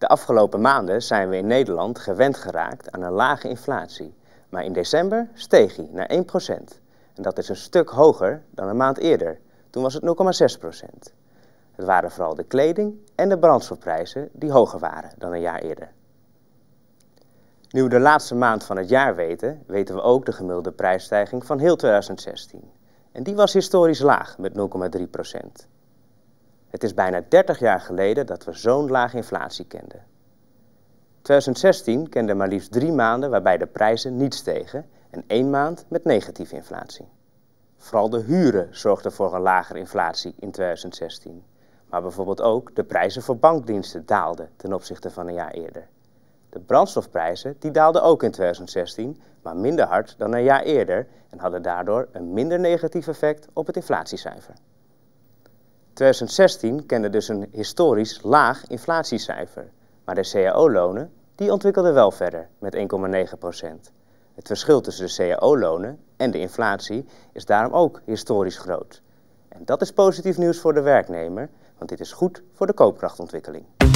De afgelopen maanden zijn we in Nederland gewend geraakt aan een lage inflatie. Maar in december steeg hij naar 1%. En dat is een stuk hoger dan een maand eerder. Toen was het 0,6%. Het waren vooral de kleding en de brandstofprijzen die hoger waren dan een jaar eerder. Nu we de laatste maand van het jaar weten, weten we ook de gemiddelde prijsstijging van heel 2016. En die was historisch laag met 0,3 procent. Het is bijna 30 jaar geleden dat we zo'n laag inflatie kenden. 2016 kende maar liefst drie maanden waarbij de prijzen niet stegen en één maand met negatieve inflatie. Vooral de huren zorgden voor een lagere inflatie in 2016. Maar bijvoorbeeld ook de prijzen voor bankdiensten daalden ten opzichte van een jaar eerder. De brandstofprijzen die daalden ook in 2016, maar minder hard dan een jaar eerder en hadden daardoor een minder negatief effect op het inflatiecijfer. 2016 kende dus een historisch laag inflatiecijfer, maar de cao-lonen die ontwikkelden wel verder met 1,9 Het verschil tussen de cao-lonen en de inflatie is daarom ook historisch groot. En dat is positief nieuws voor de werknemer, want dit is goed voor de koopkrachtontwikkeling.